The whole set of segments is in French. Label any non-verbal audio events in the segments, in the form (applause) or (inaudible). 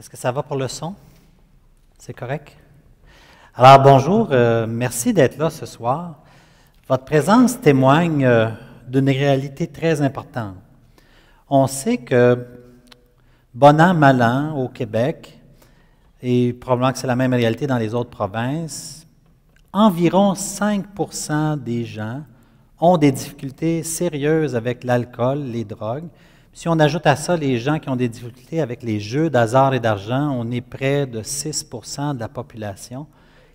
Est-ce que ça va pour le son? C'est correct? Alors bonjour, euh, merci d'être là ce soir. Votre présence témoigne euh, d'une réalité très importante. On sait que bon an, mal an au Québec, et probablement que c'est la même réalité dans les autres provinces, environ 5 des gens ont des difficultés sérieuses avec l'alcool, les drogues, si on ajoute à ça les gens qui ont des difficultés avec les jeux d'hasard et d'argent, on est près de 6 de la population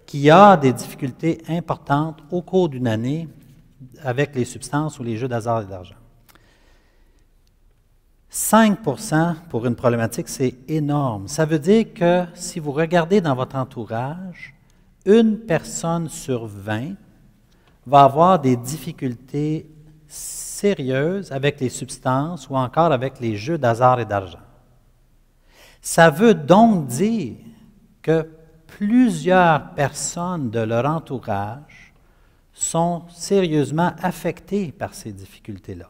qui a des difficultés importantes au cours d'une année avec les substances ou les jeux d'hasard et d'argent. 5 pour une problématique, c'est énorme. Ça veut dire que si vous regardez dans votre entourage, une personne sur 20 va avoir des difficultés Sérieuses avec les substances ou encore avec les jeux d'hasard et d'argent. Ça veut donc dire que plusieurs personnes de leur entourage sont sérieusement affectées par ces difficultés-là.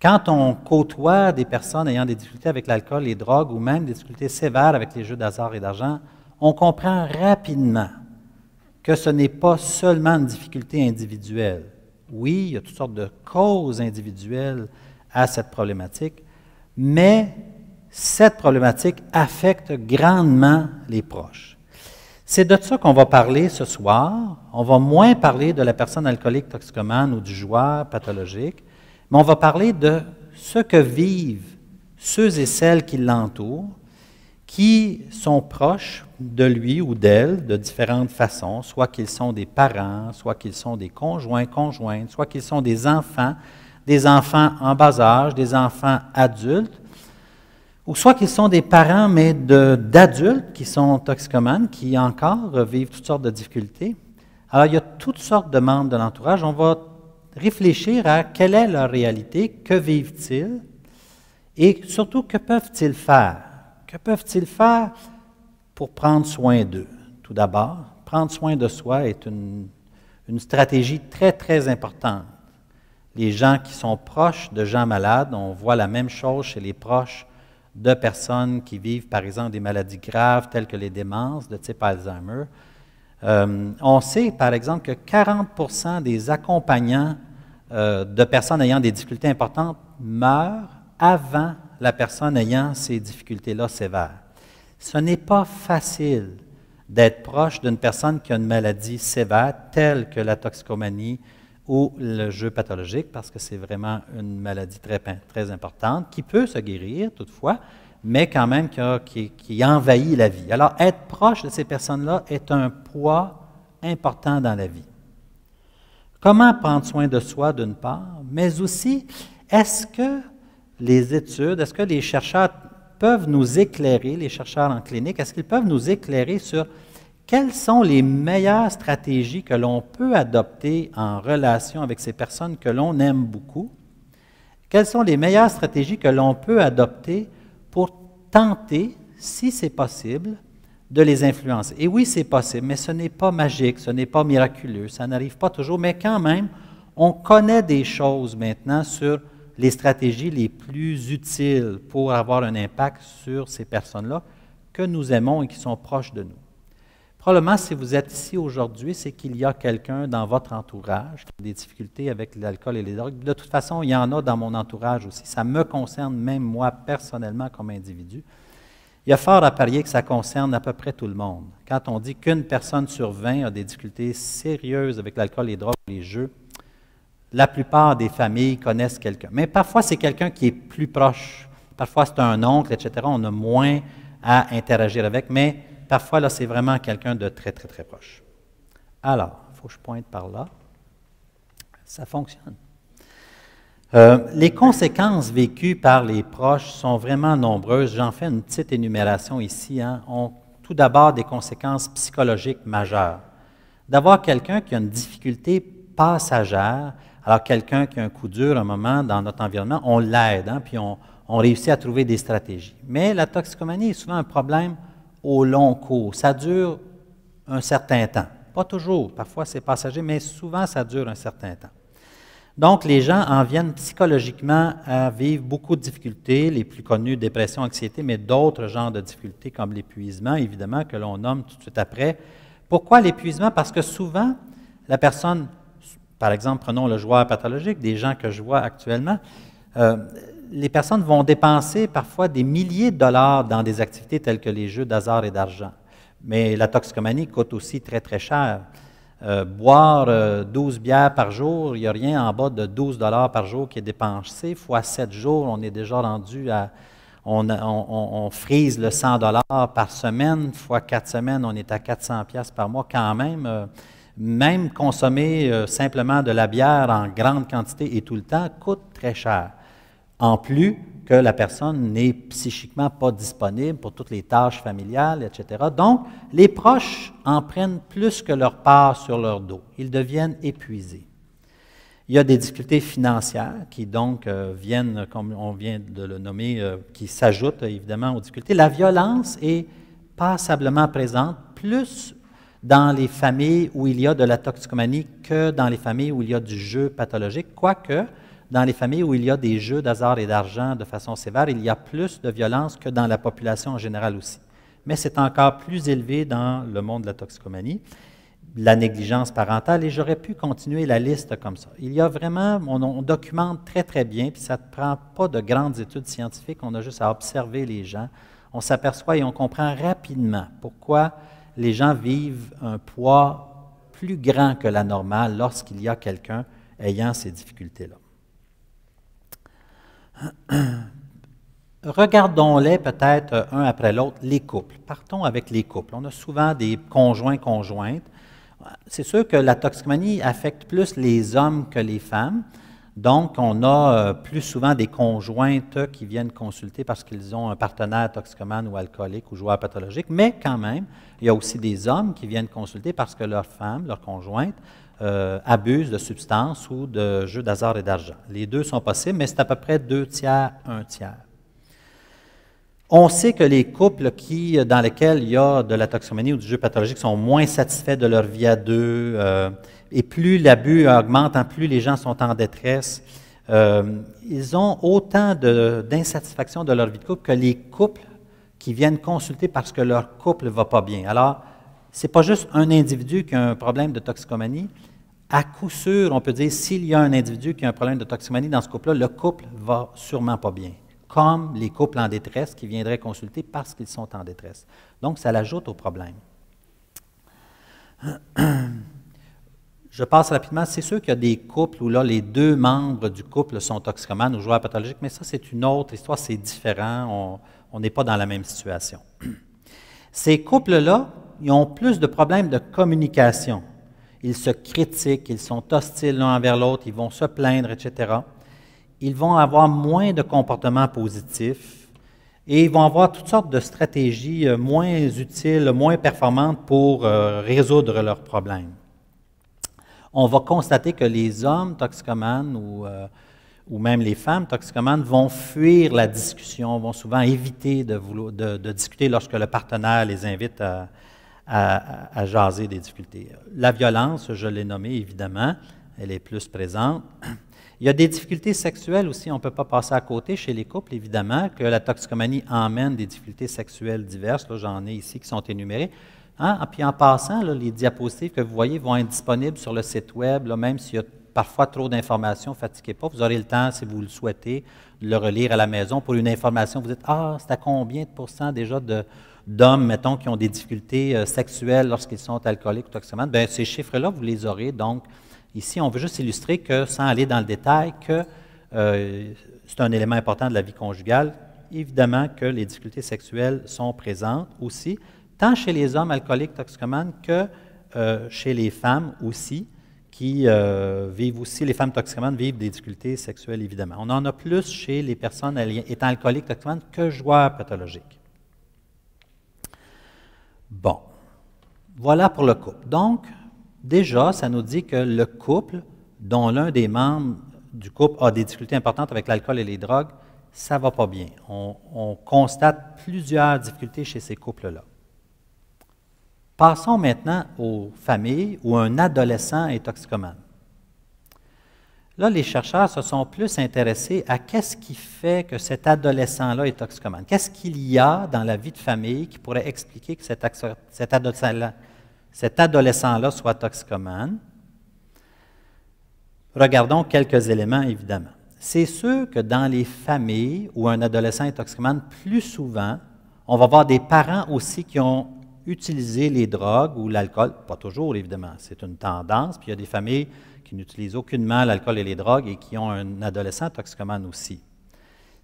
Quand on côtoie des personnes ayant des difficultés avec l'alcool, les drogues ou même des difficultés sévères avec les jeux d'hasard et d'argent, on comprend rapidement que ce n'est pas seulement une difficulté individuelle, oui, il y a toutes sortes de causes individuelles à cette problématique, mais cette problématique affecte grandement les proches. C'est de ça qu'on va parler ce soir. On va moins parler de la personne alcoolique toxicomane ou du joueur pathologique, mais on va parler de ce que vivent ceux et celles qui l'entourent, qui sont proches de lui ou d'elle de différentes façons, soit qu'ils sont des parents, soit qu'ils sont des conjoints, conjointes, soit qu'ils sont des enfants, des enfants en bas âge, des enfants adultes, ou soit qu'ils sont des parents, mais d'adultes qui sont toxicomanes, qui encore vivent toutes sortes de difficultés. Alors, il y a toutes sortes de membres de l'entourage. On va réfléchir à quelle est leur réalité, que vivent-ils, et surtout, que peuvent-ils faire? Que peuvent-ils faire pour prendre soin d'eux, tout d'abord. Prendre soin de soi est une, stratégie très, très importante. Les gens qui sont proches de gens malades, on voit la même chose chez les proches de personnes qui vivent, par exemple, des maladies graves telles que les démences de type Alzheimer. Euh, on sait, par exemple, que 40 des accompagnants euh, de personnes ayant des difficultés importantes meurent avant la personne ayant ces difficultés-là sévères. Ce n'est pas facile d'être proche d'une personne qui a une maladie sévère telle que la toxicomanie ou le jeu pathologique, parce que c'est vraiment une maladie très, importante, qui peut se guérir toutefois, mais quand même qui envahit la vie. Alors, être proche de ces personnes-là est un poids important dans la vie. Comment prendre soin de soi d'une part, mais aussi, est-ce que les études, est-ce que les chercheurs peuvent nous éclairer, les chercheurs en clinique, est-ce qu'ils peuvent nous éclairer sur quelles sont les meilleures stratégies que l'on peut adopter en relation avec ces personnes que l'on aime beaucoup? Quelles sont les meilleures stratégies que l'on peut adopter pour tenter, si c'est possible, de les influencer? Et oui, c'est possible, mais ce n'est pas magique, ce n'est pas miraculeux, ça n'arrive pas toujours, mais quand même, on connaît des choses maintenant sur les stratégies les plus utiles pour avoir un impact sur ces personnes-là que nous aimons et qui sont proches de nous. Probablement, si vous êtes ici aujourd'hui, c'est qu'il y a quelqu'un dans votre entourage qui a des difficultés avec l'alcool et les drogues. De toute façon, il y en a dans mon entourage aussi. Ça me concerne même moi personnellement comme individu. Il y a fort à parier que ça concerne à peu près tout le monde. Quand on dit qu'une personne sur 20 a des difficultés sérieuses avec l'alcool, les drogues, les jeux, la plupart des familles connaissent quelqu'un. Mais parfois, c'est quelqu'un qui est plus proche. Parfois, c'est un oncle, etc. On a moins à interagir avec, mais parfois, là, c'est vraiment quelqu'un de très, très, très proche. Alors, il faut que je pointe par là. Ça fonctionne. Euh, les conséquences vécues par les proches sont vraiment nombreuses. J'en fais une petite énumération ici. Hein. On, tout d'abord, des conséquences psychologiques majeures. D'avoir quelqu'un qui a une difficulté passagère, alors, quelqu'un qui a un coup dur, un moment dans notre environnement, on l'aide, hein, puis on, on réussit à trouver des stratégies. Mais la toxicomanie est souvent un problème au long cours. Ça dure un certain temps. Pas toujours, parfois c'est passager, mais souvent ça dure un certain temps. Donc, les gens en viennent psychologiquement à vivre beaucoup de difficultés, les plus connues, dépression, anxiété, mais d'autres genres de difficultés comme l'épuisement, évidemment, que l'on nomme tout de suite après. Pourquoi l'épuisement? Parce que souvent, la personne par exemple, prenons le joueur pathologique, des gens que je vois actuellement. Euh, les personnes vont dépenser parfois des milliers de dollars dans des activités telles que les jeux d'hasard et d'argent. Mais la toxicomanie coûte aussi très, très cher. Euh, boire 12 euh, bières par jour, il n'y a rien en bas de 12 dollars par jour qui est dépensé. Fois 7 jours, on est déjà rendu à. On, frise le 100 dollars par semaine. Fois 4 semaines, on est à 400 pièces par mois. Quand même, même consommer euh, simplement de la bière en grande quantité et tout le temps coûte très cher. En plus que la personne n'est psychiquement pas disponible pour toutes les tâches familiales, etc. Donc, les proches en prennent plus que leur part sur leur dos. Ils deviennent épuisés. Il y a des difficultés financières qui donc euh, viennent, comme on vient de le nommer, euh, qui s'ajoutent évidemment aux difficultés. La violence est passablement présente, plus dans les familles où il y a de la toxicomanie que dans les familles où il y a du jeu pathologique, quoique dans les familles où il y a des jeux d'hasard et d'argent de façon sévère, il y a plus de violence que dans la population en général aussi. Mais c'est encore plus élevé dans le monde de la toxicomanie, la négligence parentale, et j'aurais pu continuer la liste comme ça. Il y a vraiment, on, on documente très très bien, puis ça ne prend pas de grandes études scientifiques, on a juste à observer les gens. On s'aperçoit et on comprend rapidement pourquoi les gens vivent un poids plus grand que la normale lorsqu'il y a quelqu'un ayant ces difficultés-là. Regardons-les peut-être un après l'autre, les couples. Partons avec les couples. On a souvent des conjoints, conjointes. C'est sûr que la toxicomanie affecte plus les hommes que les femmes, donc, on a euh, plus souvent des conjointes qui viennent consulter parce qu'ils ont un partenaire toxicomane ou alcoolique ou joueur pathologique, mais quand même, il y a aussi des hommes qui viennent consulter parce que leur femme, leur conjointe, euh, abusent abuse de substances ou de jeux d'hasard et d'argent. Les deux sont possibles, mais c'est à peu près deux tiers, un tiers. On sait que les couples qui, dans lesquels il y a de la toxicomanie ou du jeu pathologique sont moins satisfaits de leur vie à deux. Euh, et plus l'abus augmente, hein, plus les gens sont en détresse. Euh, ils ont autant d'insatisfaction de, leur vie de couple que les couples qui viennent consulter parce que leur couple ne va pas bien. Alors, ce n'est pas juste un individu qui a un problème de toxicomanie. À coup sûr, on peut dire, s'il y a un individu qui a un problème de toxicomanie dans ce couple-là, le couple ne va sûrement pas bien, comme les couples en détresse qui viendraient consulter parce qu'ils sont en détresse. Donc, ça l'ajoute au problème. (clears throat) je passe rapidement. C'est sûr qu'il y a des couples où là, les deux membres du couple sont toxicomanes ou joueurs pathologiques, mais ça, c'est une autre histoire, c'est différent. On n'est pas dans la même situation. (clears throat) Ces couples-là, ils ont plus de problèmes de communication. Ils se critiquent, ils sont hostiles l'un envers l'autre, ils vont se plaindre, etc. Ils vont avoir moins de comportements positifs et ils vont avoir toutes sortes de stratégies euh, moins utiles, moins performantes pour euh, résoudre leurs problèmes on va constater que les hommes toxicomanes euh, ou, même les femmes toxicomanes vont fuir la discussion, vont souvent éviter de, de, discuter lorsque le partenaire les invite à, jaser des difficultés. La violence, je l'ai nommée évidemment, elle est plus présente. Il y a des difficultés sexuelles aussi, on ne peut pas passer à côté chez les couples, évidemment, que la toxicomanie emmène des difficultés sexuelles diverses. J'en ai ici qui sont énumérées. Hein? Ah, puis en passant, les diapositives que vous voyez vont être disponibles sur le site Web, même s'il y a parfois trop d'informations, ne fatiguez pas. Vous aurez le temps, si vous le souhaitez, de le relire à la maison. Pour une information, vous dites Ah, c'est à combien de pourcents déjà d'hommes, mettons, qui ont des difficultés euh, sexuelles lorsqu'ils sont alcooliques ou toxicomanes? Bien, ces chiffres-là, vous les aurez. Donc, ici, on veut juste illustrer que, sans aller dans le détail, que euh, c'est un élément important de la vie conjugale. Évidemment que les difficultés sexuelles sont présentes aussi, tant chez les hommes alcooliques toxicomanes que euh, chez les femmes aussi, qui euh, vivent aussi, les femmes toxicomanes vivent des difficultés sexuelles, évidemment. On en a plus chez les personnes étant alcooliques toxicomanes que joueurs pathologiques. Bon, voilà pour le couple. Donc, déjà, ça nous dit que le couple, dont l'un des membres du couple a des difficultés importantes avec l'alcool et les drogues, ça ne va pas bien. on constate plusieurs difficultés chez ces couples-là. Passons maintenant aux familles où un adolescent est toxicomane. Là, les chercheurs se sont plus intéressés à qu'est-ce qui fait que cet adolescent-là est toxicomane. Qu'est-ce qu'il y a dans la vie de famille qui pourrait expliquer que cet, adolescent-là soit toxicomane? Regardons quelques éléments, évidemment. C'est sûr que dans les familles où un adolescent est toxicomane, plus souvent, on va voir des parents aussi qui ont utiliser les drogues ou l'alcool, pas toujours évidemment, c'est une tendance, puis il y a des familles qui n'utilisent aucunement l'alcool et les drogues et qui ont un adolescent toxicomane aussi.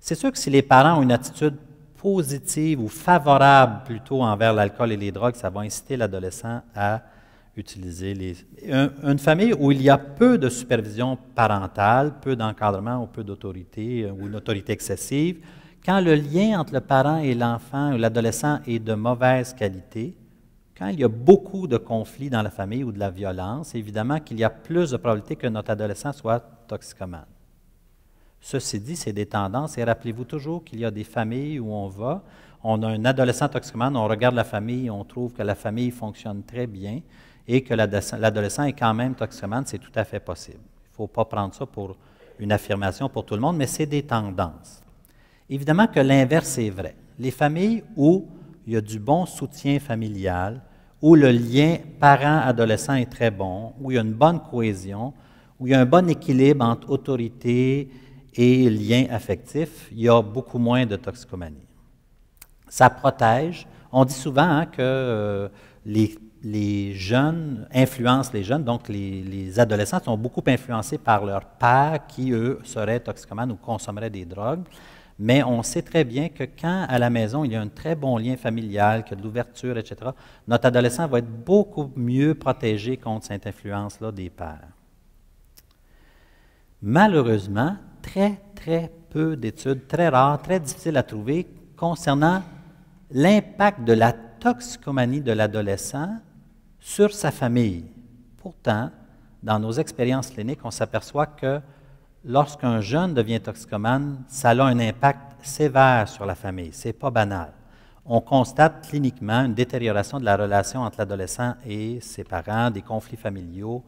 C'est sûr que si les parents ont une attitude positive ou favorable plutôt envers l'alcool et les drogues, ça va inciter l'adolescent à utiliser les... une famille où il y a peu de supervision parentale, peu d'encadrement ou peu d'autorité euh, ou une autorité excessive, quand le lien entre le parent et l'enfant ou l'adolescent est de mauvaise qualité, quand il y a beaucoup de conflits dans la famille ou de la violence, évidemment qu'il y a plus de probabilité que notre adolescent soit toxicomane. Ceci dit, c'est des tendances et rappelez-vous toujours qu'il y a des familles où on va, on a un adolescent toxicomane, on regarde la famille, on trouve que la famille fonctionne très bien et que l'adolescent est quand même toxicomane, c'est tout à fait possible. Il ne faut pas prendre ça pour une affirmation pour tout le monde, mais c'est des tendances. Évidemment que l'inverse est vrai. Les familles où il y a du bon soutien familial, où le lien parent-adolescent est très bon, où il y a une bonne cohésion, où il y a un bon équilibre entre autorité et lien affectif, il y a beaucoup moins de toxicomanie. Ça protège. On dit souvent hein, que euh, les, jeunes influencent les jeunes, donc les, adolescents sont beaucoup influencés par leurs père qui, eux, seraient toxicomanes ou consommeraient des drogues. Mais on sait très bien que quand à la maison, il y a un très bon lien familial, que de l'ouverture, etc., notre adolescent va être beaucoup mieux protégé contre cette influence-là des pères. Malheureusement, très, très peu d'études, très rares, très difficiles à trouver concernant l'impact de la toxicomanie de l'adolescent sur sa famille. Pourtant, dans nos expériences cliniques, on s'aperçoit que lorsqu'un jeune devient toxicomane, ça a un impact sévère sur la famille. C'est pas banal. On constate cliniquement une détérioration de la relation entre l'adolescent et ses parents, des conflits familiaux.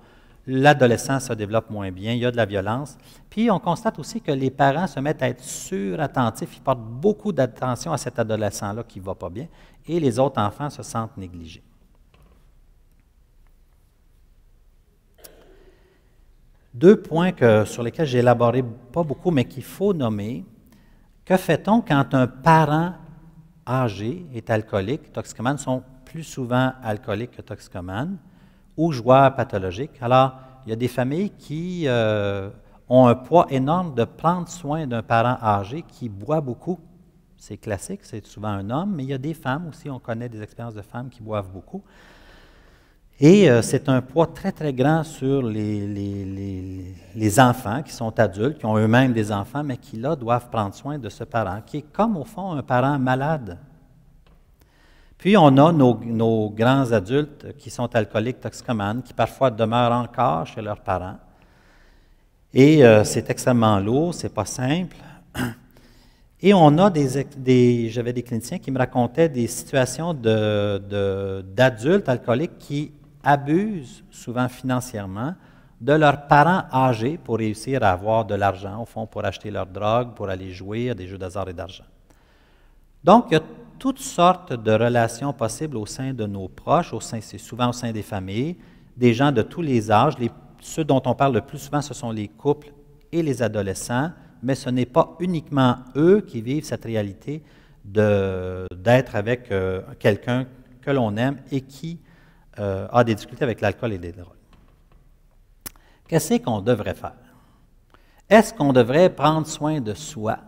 L'adolescent se développe moins bien, il y a de la violence. Puis on constate aussi que les parents se mettent à être surattentifs, ils portent beaucoup d'attention à cet adolescent-là qui ne va pas bien, et les autres enfants se sentent négligés. deux points sur lesquels j'ai élaboré pas beaucoup, mais qu'il faut nommer. Que fait-on quand un parent âgé est alcoolique? Toxicomanes sont plus souvent alcooliques que toxicomanes ou joueurs pathologiques. Alors, il y a des familles qui euh, ont un poids énorme de prendre soin d'un parent âgé qui boit beaucoup. C'est classique, c'est souvent un homme, mais il y a des femmes aussi, on connaît des expériences de femmes qui boivent beaucoup. Et euh, c'est un poids très, très grand sur les, les, enfants qui sont adultes, qui ont eux-mêmes des enfants, mais qui, là, doivent prendre soin de ce parent, qui est comme, au fond, un parent malade. Puis on a nos, grands adultes qui sont alcooliques, toxicomanes, qui parfois demeurent encore chez leurs parents. Et euh, c'est extrêmement lourd, c'est pas simple. (clears throat) Et on a des, des j'avais des cliniciens qui me racontaient des situations d'adultes de, alcooliques qui abusent, souvent financièrement, de leurs parents âgés pour réussir à avoir de l'argent, au fond, pour acheter leurs drogues pour aller jouer à des jeux d'hasard et d'argent. Donc, il y a toutes sortes de relations possibles au sein de nos proches, au sein, c'est souvent au sein des familles, des gens de tous les âges. Les, ceux dont on parle le plus souvent, ce sont les couples et les adolescents, mais ce n'est pas uniquement eux qui vivent cette réalité d'être avec euh, quelqu'un que l'on aime et qui euh, a des difficultés avec l'alcool et les drogues. Qu'est-ce qu'on devrait faire? Est-ce qu'on devrait prendre soin de soi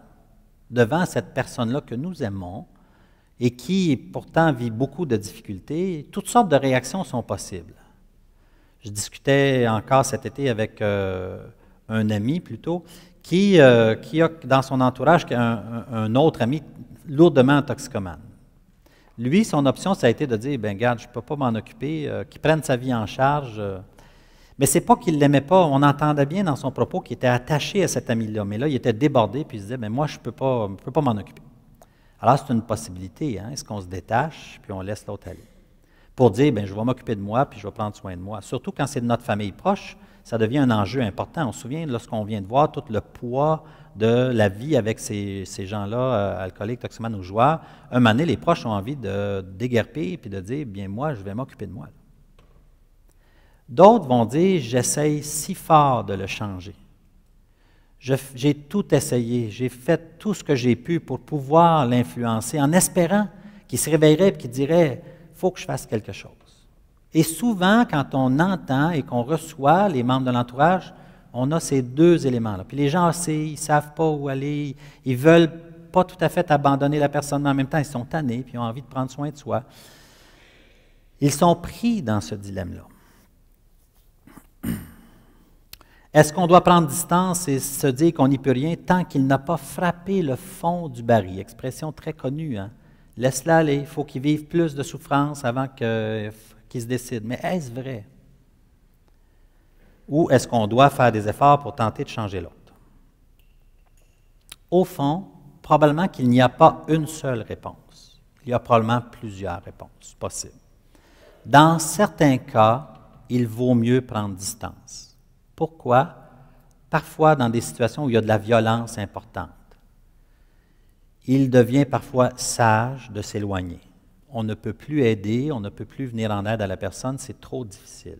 devant cette personne-là que nous aimons et qui pourtant vit beaucoup de difficultés? Toutes sortes de réactions sont possibles. Je discutais encore cet été avec euh, un ami plutôt qui, euh, qui a dans son entourage un, un autre ami lourdement toxicomane. Lui, son option, ça a été de dire, ben garde, je ne peux pas m'en occuper, euh, qu'il prenne sa vie en charge. Mais euh. Mais c'est pas qu'il ne l'aimait pas. On entendait bien dans son propos qu'il était attaché à cet ami-là. Mais là, il était débordé, puis il se disait, ben moi, je ne peux pas, m'en occuper. Alors, c'est une possibilité. Hein? Est-ce qu'on se détache, puis on laisse l'autre aller? Pour dire, ben je vais m'occuper de moi, puis je vais prendre soin de moi. Surtout quand c'est de notre famille proche, ça devient un enjeu important. On se souvient, lorsqu'on vient de voir tout le poids de la vie avec ces, gens-là, euh, alcooliques, toxicomanes ou joueurs, un moment donné, les proches ont envie de déguerpir et de dire Bien, moi, je vais m'occuper de moi. D'autres vont dire J'essaye si fort de le changer. J'ai tout essayé, j'ai fait tout ce que j'ai pu pour pouvoir l'influencer en espérant qu'il se réveillerait et qu'il dirait faut que je fasse quelque chose. Et souvent, quand on entend et qu'on reçoit les membres de l'entourage on a ces deux éléments-là. Puis les gens aussi, ils ne savent pas où aller, ils ne veulent pas tout à fait abandonner la personne, mais en même temps, ils sont tannés, puis ils ont envie de prendre soin de soi. Ils sont pris dans ce dilemme-là. Est-ce qu'on doit prendre distance et se dire qu'on n'y peut rien tant qu'il n'a pas frappé le fond du baril? Expression très connue. Hein? Laisse-la aller, il faut qu'il vive plus de souffrance avant qu'il se décide. Mais est-ce vrai? ou est-ce qu'on doit faire des efforts pour tenter de changer l'autre? Au fond, probablement qu'il n'y a pas une seule réponse. Il y a probablement plusieurs réponses possibles. Dans certains cas, il vaut mieux prendre distance. Pourquoi? Parfois, dans des situations où il y a de la violence importante, il devient parfois sage de s'éloigner. On ne peut plus aider, on ne peut plus venir en aide à la personne, c'est trop difficile.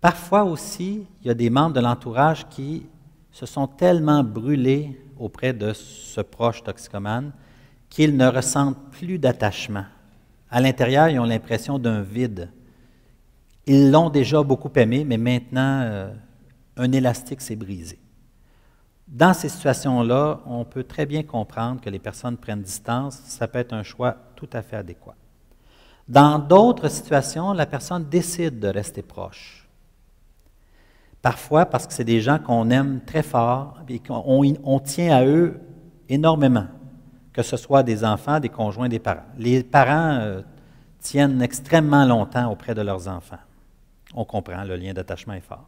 Parfois aussi, il y a des membres de l'entourage qui se sont tellement brûlés auprès de ce proche toxicomane qu'ils ne ressentent plus d'attachement. À l'intérieur, ils ont l'impression d'un vide. Ils l'ont déjà beaucoup aimé, mais maintenant, euh, un élastique s'est brisé. Dans ces situations-là, on peut très bien comprendre que les personnes prennent distance. Ça peut être un choix tout à fait adéquat. Dans d'autres situations, la personne décide de rester proche Parfois parce que c'est des gens qu'on aime très fort et qu'on tient à eux énormément, que ce soit des enfants, des conjoints, des parents. Les parents euh, tiennent extrêmement longtemps auprès de leurs enfants. On comprend, le lien d'attachement est fort.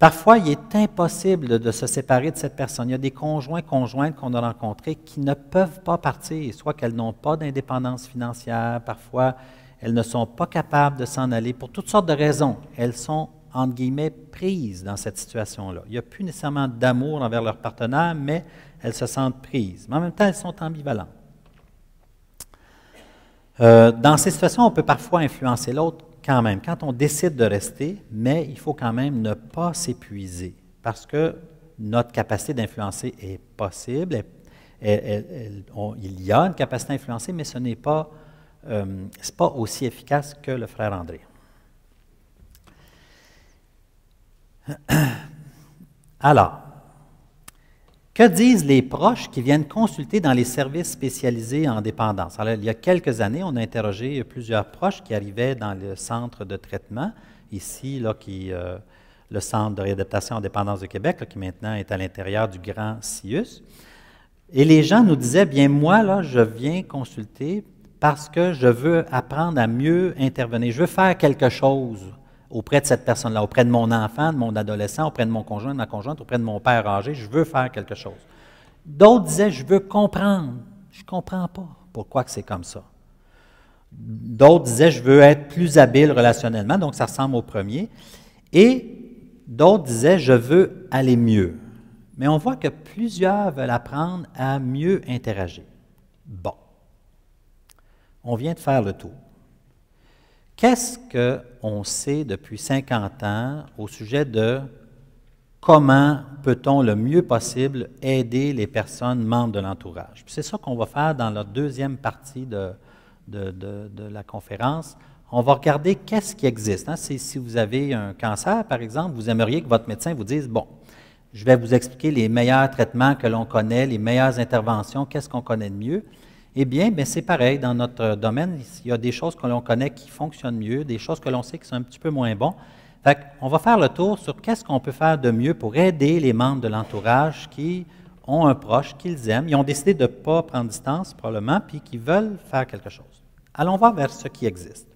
Parfois, il est impossible de se séparer de cette personne. Il y a des conjoints, conjointes qu'on a rencontrés qui ne peuvent pas partir, soit qu'elles n'ont pas d'indépendance financière, parfois elles ne sont pas capables de s'en aller pour toutes sortes de raisons. Elles sont entre guillemets, prises dans cette situation-là. Il n'y a plus nécessairement d'amour envers leur partenaire, mais elles se sentent prises. Mais en même temps, elles sont ambivalentes. Euh, dans ces situations, on peut parfois influencer l'autre quand même. Quand on décide de rester, mais il faut quand même ne pas s'épuiser parce que notre capacité d'influencer est possible. il y a une capacité d'influencer, mais ce n'est pas, euh, pas aussi efficace que le frère André. (clears throat) Alors, que disent les proches qui viennent consulter dans les services spécialisés en dépendance? Alors, il y a quelques années, on a interrogé plusieurs proches qui arrivaient dans le centre de traitement, ici, là, qui, euh, le Centre de réadaptation en dépendance de Québec, là, qui maintenant est à l'intérieur du Grand CIUS. Et les gens nous disaient, bien moi, là, je viens consulter parce que je veux apprendre à mieux intervenir, je veux faire quelque chose auprès de cette personne-là, auprès de mon enfant, de mon adolescent, auprès de mon conjoint, de ma conjointe, auprès de mon père âgé, je veux faire quelque chose. D'autres disaient, je veux comprendre. Je ne comprends pas pourquoi c'est comme ça. D'autres disaient, je veux être plus habile relationnellement, donc ça ressemble au premier. Et d'autres disaient, je veux aller mieux. Mais on voit que plusieurs veulent apprendre à mieux interagir. Bon, on vient de faire le tour. Qu'est-ce qu'on sait depuis 50 ans au sujet de comment peut-on le mieux possible aider les personnes membres de l'entourage? C'est ça qu'on va faire dans la deuxième partie de, la conférence. On va regarder qu'est-ce qui existe. Hein? Si vous avez un cancer, par exemple, vous aimeriez que votre médecin vous dise, bon, je vais vous expliquer les meilleurs traitements que l'on connaît, les meilleures interventions, qu'est-ce qu'on connaît de mieux. Eh bien, ben, c'est pareil dans notre domaine. Il y a des choses que l'on connaît qui fonctionnent mieux, des choses que l'on sait qui sont un petit peu moins bonnes. Fait on va faire le tour sur qu'est-ce qu'on peut faire de mieux pour aider les membres de l'entourage qui ont un proche qu'ils aiment, ils ont décidé de ne pas prendre distance probablement, puis qui veulent faire quelque chose. Allons voir vers ce qui existe.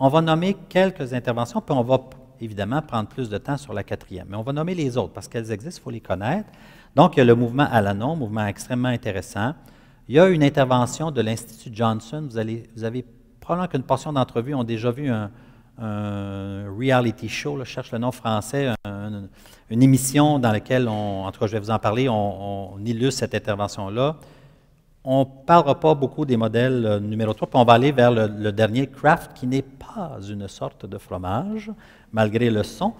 On va nommer quelques interventions, puis on va évidemment prendre plus de temps sur la quatrième, mais on va nommer les autres parce qu'elles existent, il faut les connaître. Donc, il y a le mouvement Alanon, mouvement extrêmement intéressant. Il y a une intervention de l'Institut Johnson. Vous, allez, vous avez probablement qu'une portion d'entrevues ont déjà vu un, reality show, je cherche le nom français, une émission dans laquelle, on, en tout cas je vais vous en parler, on, illustre cette intervention-là. On ne parlera pas beaucoup des modèles euh, numéro 3, puis on va aller vers le, dernier, Kraft, qui n'est pas une sorte de fromage, malgré le son,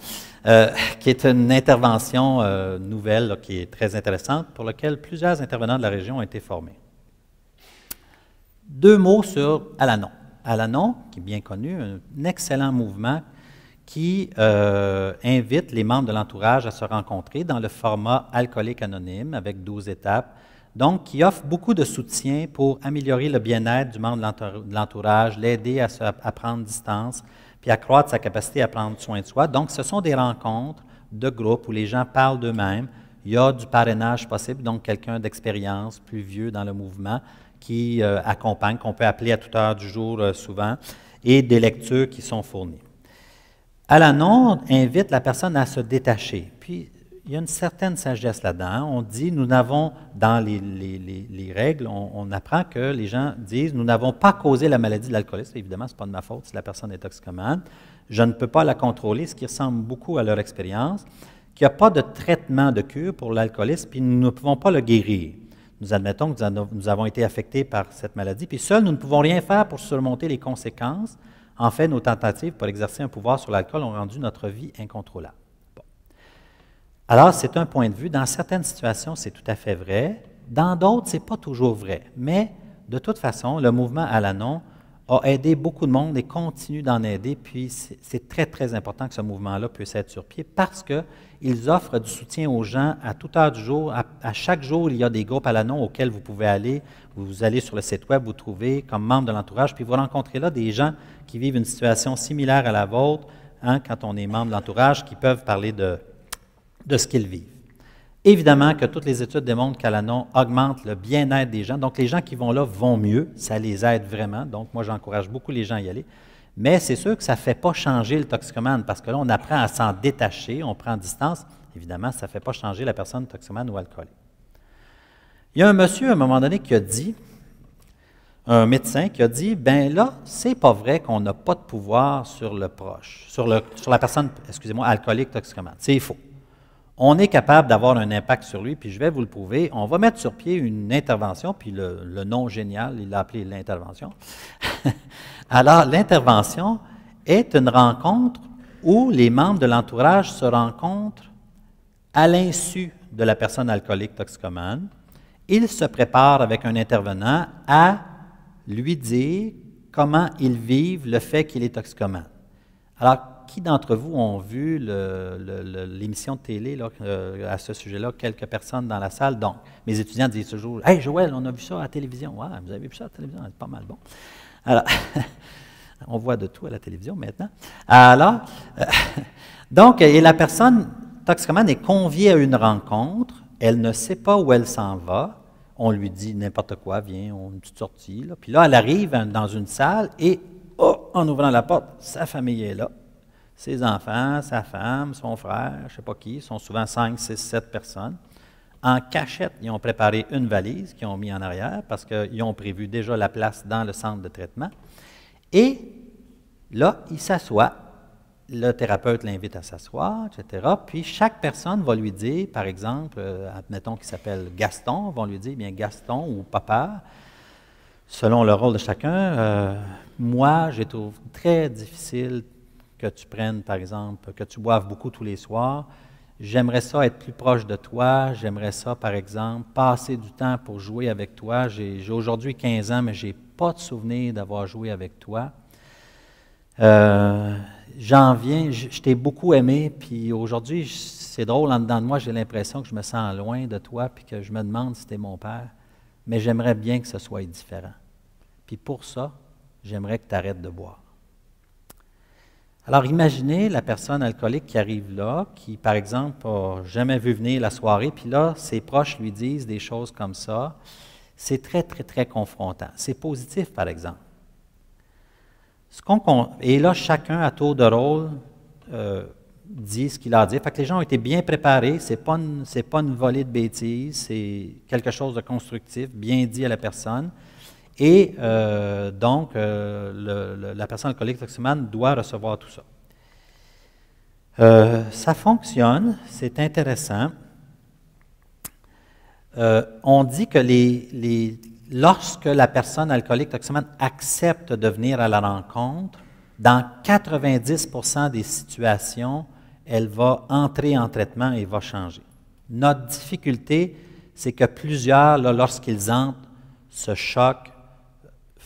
euh, qui est une intervention euh, nouvelle qui est très intéressante, pour laquelle plusieurs intervenants de la région ont été formés. Deux mots sur Alanon. Alanon, qui est bien connu, un excellent mouvement qui euh, invite les membres de l'entourage à se rencontrer dans le format alcoolique anonyme avec 12 étapes, donc qui offre beaucoup de soutien pour améliorer le bien-être du membre de l'entourage, l'aider à, à prendre distance, puis accroître sa capacité à prendre soin de soi. Donc ce sont des rencontres de groupe où les gens parlent d'eux-mêmes. Il y a du parrainage possible, donc quelqu'un d'expérience, plus vieux dans le mouvement, qui euh, qu'on peut appeler à toute heure du jour euh, souvent, et des lectures qui sont fournies. Alanon invite la personne à se détacher. Puis, il y a une certaine sagesse là-dedans. On dit, nous n'avons, dans les, règles, on, apprend que les gens disent, nous n'avons pas causé la maladie de l'alcoolisme. Évidemment, ce n'est pas de ma faute si la personne est toxicomane. Je ne peux pas la contrôler, ce qui ressemble beaucoup à leur expérience, qu'il n'y a pas de traitement de cure pour l'alcoolisme, puis nous ne pouvons pas le guérir. Nous admettons que nous avons été affectés par cette maladie, puis seuls, nous ne pouvons rien faire pour surmonter les conséquences. En fait, nos tentatives pour exercer un pouvoir sur l'alcool ont rendu notre vie incontrôlable. Alors, c'est un point de vue. Dans certaines situations, c'est tout à fait vrai. Dans d'autres, ce n'est pas toujours vrai. Mais, de toute façon, le mouvement Alanon a aidé beaucoup de monde et continue d'en aider. Puis c'est très, très important que ce mouvement-là puisse être sur pied parce qu'ils offrent du soutien aux gens à toute heure du jour. À, chaque jour, il y a des groupes à l'annonce auxquels vous pouvez aller. Vous allez sur le site web, vous trouvez comme membre de l'entourage, puis vous rencontrez là des gens qui vivent une situation similaire à la vôtre, hein, quand on est membre de l'entourage, qui peuvent parler de, de ce qu'ils vivent. Évidemment que toutes les études démontrent qu'Alanon augmente le bien-être des gens. Donc, les gens qui vont là vont mieux. Ça les aide vraiment. Donc, moi, j'encourage beaucoup les gens à y aller. Mais c'est sûr que ça ne fait pas changer le toxicomane parce que là, on apprend à s'en détacher, on prend distance. Évidemment, ça ne fait pas changer la personne toxicomane ou alcoolique. Il y a un monsieur, à un moment donné, qui a dit, un médecin qui a dit, ben là, c'est pas vrai qu'on n'a pas de pouvoir sur le proche, sur, le, sur la personne, excusez-moi, alcoolique, toxicomane. C'est faux on est capable d'avoir un impact sur lui, puis je vais vous le prouver. On va mettre sur pied une intervention, puis le, nom génial, il l'a appelé l'intervention. (laughs) Alors, l'intervention est une rencontre où les membres de l'entourage se rencontrent à l'insu de la personne alcoolique toxicomane. Ils se préparent avec un intervenant à lui dire comment ils vivent le fait qu'il est toxicomane. Alors, qui d'entre vous ont vu l'émission de télé euh, à ce sujet-là? Quelques personnes dans la salle. Donc, mes étudiants disent toujours Hey Joël, on a vu ça à la télévision. vous avez vu ça à la télévision? C'est pas mal bon. Alors, (laughs) on voit de tout à la télévision maintenant. Alors, euh, (laughs) donc, et la personne Toxicoman, est conviée à une rencontre. Elle ne sait pas où elle s'en va. On lui dit n'importe quoi, viens, on une petite sortie. Puis là, elle arrive hein, dans une salle et, oh, en ouvrant la porte, sa famille est là ses enfants, sa femme, son frère, je ne sais pas qui, sont souvent cinq, six, sept personnes. En cachette, ils ont préparé une valise qu'ils ont mis en arrière parce qu'ils ont prévu déjà la place dans le centre de traitement. Et là, il s'assoit. Le thérapeute l'invite à s'asseoir, etc. Puis chaque personne va lui dire, par exemple, euh, admettons qu'il s'appelle Gaston, vont lui dire, bien Gaston ou papa, selon le rôle de chacun, euh, moi, je trouve très difficile que tu prennes, par exemple, que tu boives beaucoup tous les soirs. J'aimerais ça être plus proche de toi. J'aimerais ça, par exemple, passer du temps pour jouer avec toi. J'ai aujourd'hui 15 ans, mais je n'ai pas de souvenir d'avoir joué avec toi. Euh, j'en viens, je, t'ai beaucoup aimé, puis aujourd'hui, c'est drôle, en dedans de moi, j'ai l'impression que je me sens loin de toi, puis que je me demande si tu es mon père, mais j'aimerais bien que ce soit différent. Puis pour ça, j'aimerais que tu arrêtes de boire. Alors imaginez la personne alcoolique qui arrive là, qui par exemple n'a jamais vu venir la soirée, puis là, ses proches lui disent des choses comme ça. C'est très, très, très confrontant. C'est positif, par exemple. et là, chacun à tour de rôle euh, dit ce qu'il a à dire. Fait que les gens ont été bien préparés. Ce n'est pas une volée de bêtises, c'est quelque chose de constructif, bien dit à la personne. Et euh, donc, euh, la personne alcoolique toximane doit recevoir tout ça. Euh, ça fonctionne, c'est intéressant. on dit que lorsque la personne alcoolique toximane accepte de venir à la rencontre, dans 90% des situations, elle va entrer en traitement et va changer. Notre difficulté, c'est que plusieurs, lorsqu'ils entrent, se choquent,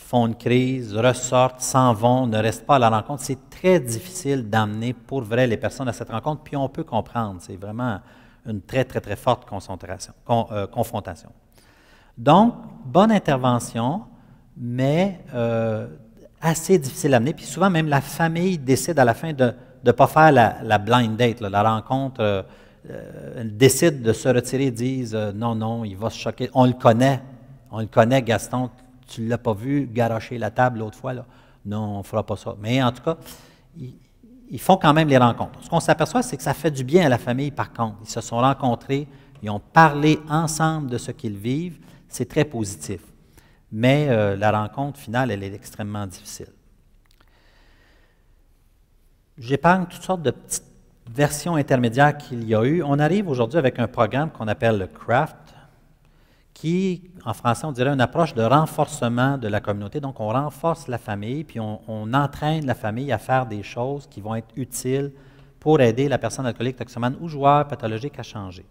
font une crise, ressortent, s'en vont, ne restent pas à la rencontre. C'est très difficile d'amener pour vrai les personnes à cette rencontre, puis on peut comprendre. C'est vraiment une très, très, très forte concentration, euh, confrontation. Donc, bonne intervention, mais euh, assez difficile à amener. Puis souvent, même la famille décide à la fin de ne pas faire la, blind date, la rencontre. Euh, décide de se retirer, disent non, non, il va se choquer. On le connaît, on le connaît, Gaston, tu ne l'as pas vu garocher la table l'autre fois, là. non, on ne fera pas ça. Mais en tout cas, ils, font quand même les rencontres. Ce qu'on s'aperçoit, c'est que ça fait du bien à la famille, par contre. Ils se sont rencontrés, ils ont parlé ensemble de ce qu'ils vivent. C'est très positif. Mais euh, la rencontre finale, elle est extrêmement difficile. J'épargne toutes sortes de petites versions intermédiaires qu'il y a eu. On arrive aujourd'hui avec un programme qu'on appelle le CRAFT, qui, en français, on dirait une approche de renforcement de la communauté. Donc, on renforce la famille, puis on, entraîne la famille à faire des choses qui vont être utiles pour aider la personne alcoolique, toxomane ou joueur pathologique à changer.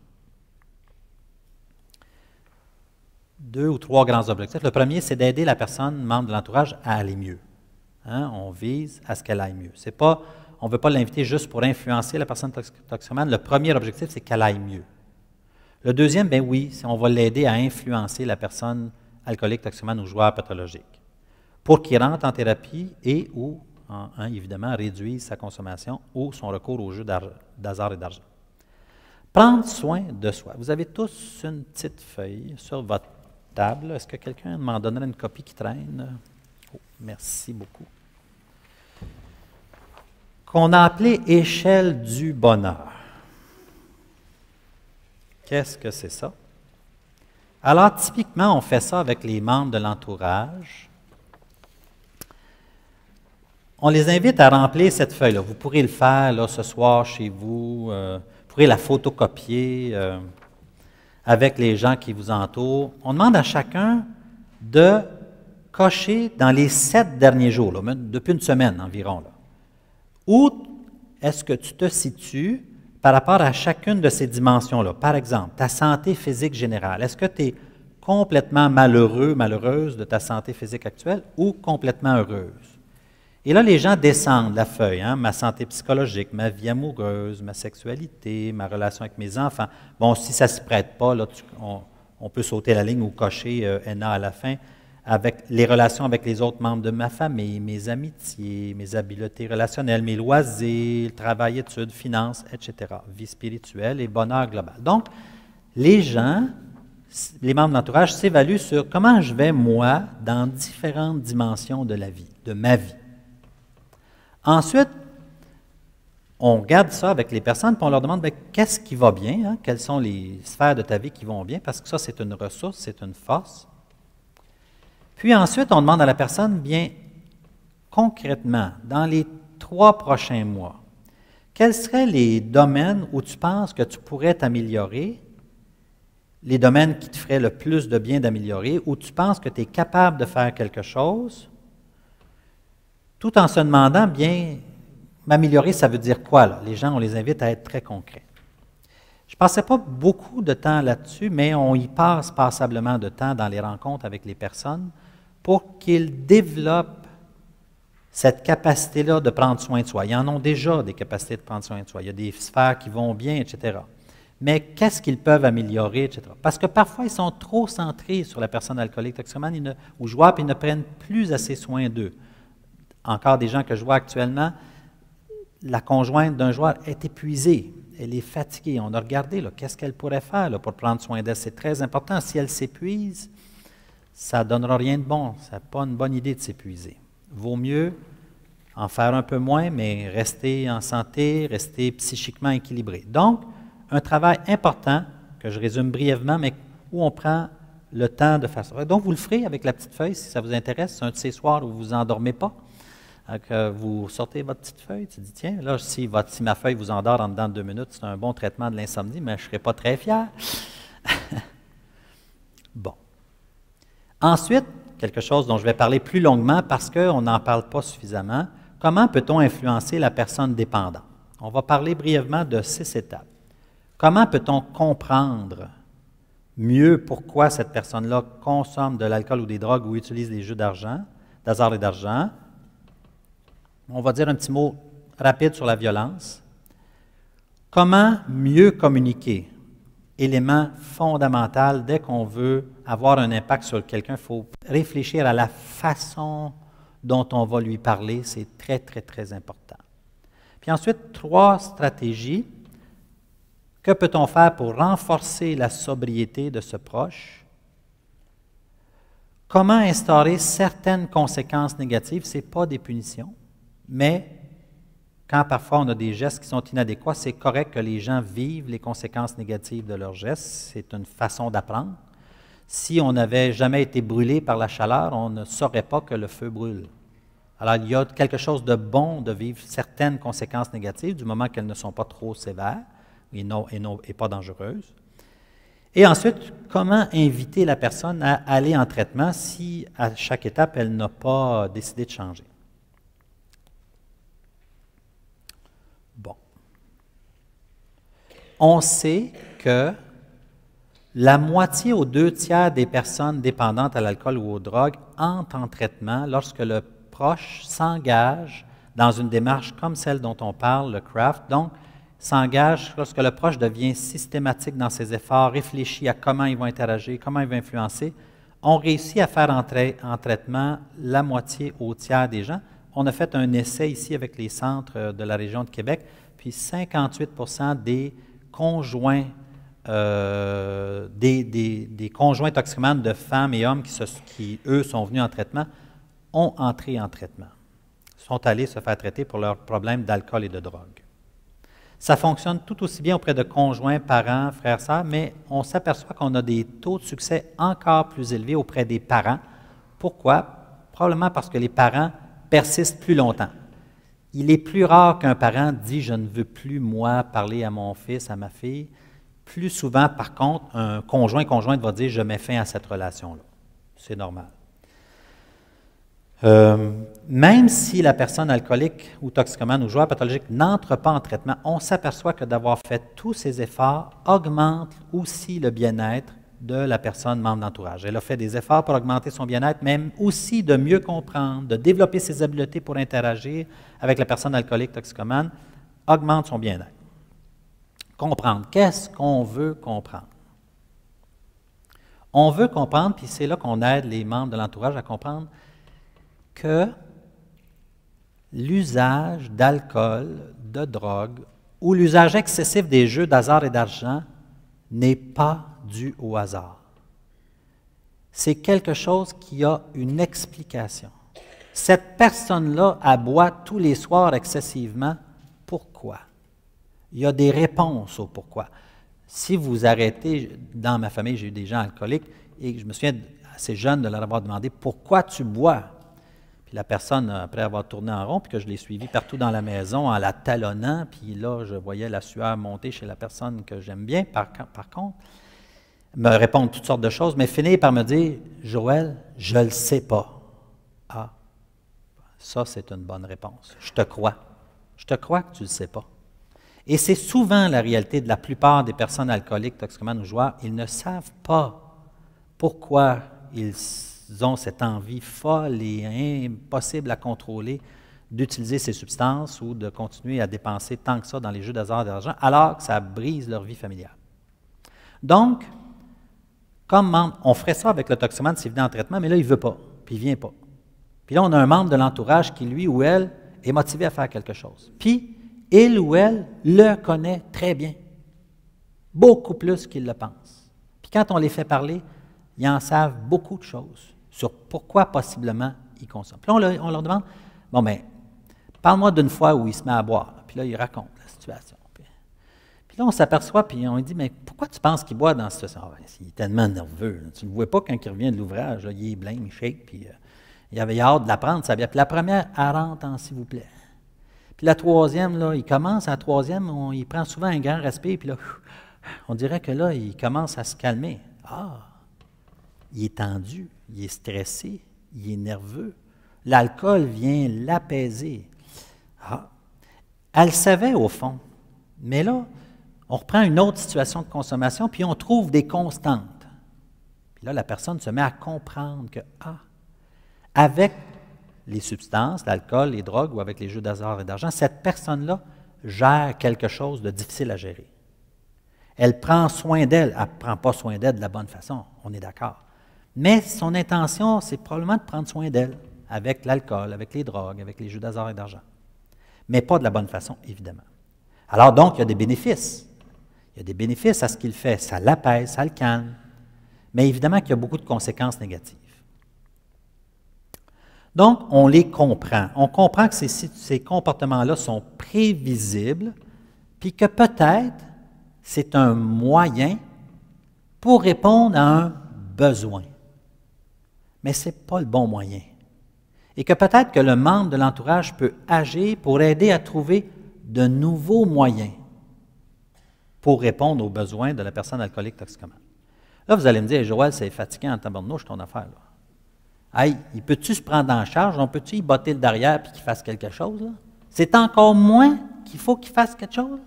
Deux ou trois grands objectifs. Le premier, c'est d'aider la personne, membre de l'entourage, à aller mieux. Hein, on vise à ce qu'elle aille mieux. C'est pas, on ne veut pas l'inviter juste pour influencer la personne toxicomane. Le premier objectif, c'est qu'elle aille mieux. Le deuxième, ben oui, on va l'aider à influencer la personne alcoolique, toxicomane ou joueur pathologique pour qu'il rentre en thérapie et ou, hein, évidemment, réduise sa consommation ou son recours aux jeux d'hasard et d'argent. Prendre soin de soi. Vous avez tous une petite feuille sur votre table. Est-ce que quelqu'un m'en donnerait une copie qui traîne? Oh, merci beaucoup. Qu'on a appelé échelle du bonheur. Qu'est-ce que c'est ça? Alors, typiquement, on fait ça avec les membres de l'entourage. On les invite à remplir cette feuille-là. Vous pourrez le faire là, ce soir chez vous. Euh, vous pourrez la photocopier euh, avec les gens qui vous entourent. On demande à chacun de cocher dans les sept derniers jours, depuis une semaine environ. Où est-ce que tu te situes par rapport à chacune de ces dimensions-là. Par exemple, ta santé physique générale. Est-ce que tu es complètement malheureux, malheureuse de ta santé physique actuelle ou complètement heureuse? Et là, les gens descendent la feuille, hein? ma santé psychologique, ma vie amoureuse, ma sexualité, ma relation avec mes enfants. Bon, si ça ne se prête pas, là, on, peut sauter la ligne ou cocher euh, NA à la fin avec les relations avec les autres membres de ma famille, mes amitiés, mes habiletés relationnelles, mes loisirs, travail, études, finances, etc. Vie spirituelle et bonheur global. Donc, les gens, les membres d'entourage s'évaluent sur comment je vais, moi, dans différentes dimensions de la vie, de ma vie. Ensuite, on garde ça avec les personnes, puis on leur demande ben, qu'est-ce qui va bien, hein? quelles sont les sphères de ta vie qui vont bien, parce que ça, c'est une ressource, c'est une force. Puis ensuite, on demande à la personne, bien concrètement, dans les trois prochains mois, quels seraient les domaines où tu penses que tu pourrais t'améliorer, les domaines qui te feraient le plus de bien d'améliorer, où tu penses que tu es capable de faire quelque chose, tout en se demandant, bien, m'améliorer, ça veut dire quoi? Là? Les gens, on les invite à être très concrets. Je ne passais pas beaucoup de temps là-dessus, mais on y passe passablement de temps dans les rencontres avec les personnes pour qu'ils développent cette capacité-là de prendre soin de soi. Ils en ont déjà des capacités de prendre soin de soi. Il y a des sphères qui vont bien, etc. Mais qu'est-ce qu'ils peuvent améliorer, etc. Parce que parfois, ils sont trop centrés sur la personne alcoolique, toxicomane ou ou puis ils ne prennent plus assez soin d'eux. Encore des gens que je vois actuellement, la conjointe d'un joueur est épuisée, elle est fatiguée. On a regardé qu'est-ce qu'elle pourrait faire pour prendre soin d'elle. C'est très important. Si elle s'épuise, ça ne donnera rien de bon. Ce n'est pas une bonne idée de s'épuiser. Vaut mieux en faire un peu moins, mais rester en santé, rester psychiquement équilibré. Donc, un travail important que je résume brièvement, mais où on prend le temps de faire ça. Donc, vous le ferez avec la petite feuille si ça vous intéresse. C'est un de ces soirs où vous vous endormez pas. vous sortez votre petite feuille, tu dis, tiens, là, si, votre, ma feuille vous endort en dedans deux minutes, c'est un bon traitement de l'insomnie, mais je ne serais pas très fier. (laughs) Ensuite, quelque chose dont je vais parler plus longuement parce qu'on n'en parle pas suffisamment, comment peut-on influencer la personne dépendante? On va parler brièvement de six étapes. Comment peut-on comprendre mieux pourquoi cette personne-là consomme de l'alcool ou des drogues ou utilise des jeux d'argent, d'hasard et d'argent? On va dire un petit mot rapide sur la violence. Comment mieux communiquer? Élément fondamental dès qu'on veut avoir un impact sur quelqu'un, il faut réfléchir à la façon dont on va lui parler. C'est très, très, très important. Puis ensuite, trois stratégies. Que peut-on faire pour renforcer la sobriété de ce proche? Comment instaurer certaines conséquences négatives? Ce n'est pas des punitions, mais quand parfois on a des gestes qui sont inadéquats, c'est correct que les gens vivent les conséquences négatives de leurs gestes. C'est une façon d'apprendre. Si on n'avait jamais été brûlé par la chaleur, on ne saurait pas que le feu brûle. Alors, il y a quelque chose de bon de vivre certaines conséquences négatives du moment qu'elles ne sont pas trop sévères et, pas dangereuses. Et ensuite, comment inviter la personne à aller en traitement si à chaque étape, elle n'a pas décidé de changer? Bon. On sait que la moitié ou deux tiers des personnes dépendantes à l'alcool ou aux drogues entrent en traitement lorsque le proche s'engage dans une démarche comme celle dont on parle, le craft, donc s'engage lorsque le proche devient systématique dans ses efforts, réfléchit à comment ils vont interagir, comment ils vont influencer. On réussit à faire entrer en traitement la moitié au tiers des gens. On a fait un essai ici avec les centres euh, de la région de Québec, puis 58 des conjoints euh, des, conjoints toxicomanes de femmes et hommes qui, eux, sont venus en traitement, ont entré en traitement, sont allés se faire traiter pour leurs problèmes d'alcool et de drogue. Ça fonctionne tout aussi bien auprès de conjoints, parents, frères, sœurs, mais on s'aperçoit qu'on a des taux de succès encore plus élevés auprès des parents. Pourquoi? Probablement parce que les parents persistent plus longtemps. Il est plus rare qu'un parent dit « je ne veux plus, moi, parler à mon fils, à ma fille », plus souvent, par contre, un conjoint conjointe va dire je mets fin à cette relation-là. C'est normal. Euh, même si la personne alcoolique ou toxicomane ou joueur pathologique n'entre pas en traitement, on s'aperçoit que d'avoir fait tous ces efforts augmente aussi le bien-être de la personne membre d'entourage. Elle a fait des efforts pour augmenter son bien-être, même aussi de mieux comprendre, de développer ses habiletés pour interagir avec la personne alcoolique toxicomane, augmente son bien-être comprendre. Qu'est-ce qu'on veut comprendre? On veut comprendre, puis c'est là qu'on aide les membres de l'entourage à comprendre que l'usage d'alcool, de drogue ou l'usage excessif des jeux d'hasard et d'argent n'est pas dû au hasard. C'est quelque chose qui a une explication. Cette personne-là aboie tous les soirs excessivement. Pourquoi? Il y a des réponses au pourquoi. Si vous arrêtez, dans ma famille, j'ai eu des gens alcooliques, et je me souviens assez jeune de leur avoir demandé pourquoi tu bois. Puis la personne, après avoir tourné en rond, puis que je l'ai suivi partout dans la maison en la talonnant, puis là, je voyais la sueur monter chez la personne que j'aime bien, par, par contre, me répondre toutes sortes de choses, mais finir par me dire Joël, je ne le sais pas. Ah, ça, c'est une bonne réponse. Je te crois. Je te crois que tu ne le sais pas. Et c'est souvent la réalité de la plupart des personnes alcooliques, toxicomanes ou joueurs. Ils ne savent pas pourquoi ils ont cette envie folle et impossible à contrôler d'utiliser ces substances ou de continuer à dépenser tant que ça dans les jeux d'hasard et d'argent, alors que ça brise leur vie familiale. Donc, comme membre, on ferait ça avec le toxicomane, s'il venait en traitement, mais là, il ne veut pas, puis il ne vient pas. Puis là, on a un membre de l'entourage qui, lui ou elle, est motivé à faire quelque chose. Puis, il ou elle le connaît très bien, beaucoup plus qu'il le pense. Puis quand on les fait parler, ils en savent beaucoup de choses sur pourquoi possiblement ils consomment. Puis là, on, leur, demande, bon ben, parle-moi d'une fois où il se met à boire. Puis là, il raconte la situation. Puis, là, on s'aperçoit, puis on dit, mais pourquoi tu penses qu'il boit dans ce situation? »« il ah, ben, est tellement nerveux. Tu ne le vois pas quand il revient de l'ouvrage. Il est blême, il shake, puis euh, il avait hâte de l'apprendre. » ça vient. Puis la première, « en s'il vous plaît. Puis la troisième, là, il commence à la troisième, il prend souvent un grand respect, puis là, on dirait que là, il commence à se calmer. Ah, il est tendu, il est stressé, il est nerveux. L'alcool vient l'apaiser. Ah, elle savait au fond, mais là, on reprend une autre situation de consommation, puis on trouve des constantes. Puis là, la personne se met à comprendre que, ah, avec les substances, l'alcool, les drogues ou avec les jeux d'hasard et d'argent, cette personne-là gère quelque chose de difficile à gérer. Elle prend soin d'elle, elle ne prend pas soin d'elle de la bonne façon, on est d'accord. Mais son intention, c'est probablement de prendre soin d'elle avec l'alcool, avec les drogues, avec les jeux d'hasard et d'argent. Mais pas de la bonne façon, évidemment. Alors donc, il y a des bénéfices. Il y a des bénéfices à ce qu'il fait. Ça l'apaise, ça le calme. Mais évidemment qu'il y a beaucoup de conséquences négatives. Donc, on les comprend. On comprend que ces, comportements-là sont prévisibles, puis que peut-être c'est un moyen pour répondre à un besoin. Mais ce n'est pas le bon moyen. Et que peut-être que le membre de l'entourage peut agir pour aider à trouver de nouveaux moyens pour répondre aux besoins de la personne alcoolique toxicomane. Là, vous allez me dire, Joël, c'est fatiguant, en tabarnouche ton affaire. Là. Hey, il peut-tu se prendre en charge? On peut-tu y botter le derrière et qu'il fasse quelque chose? C'est encore moins qu'il faut qu'il fasse quelque chose.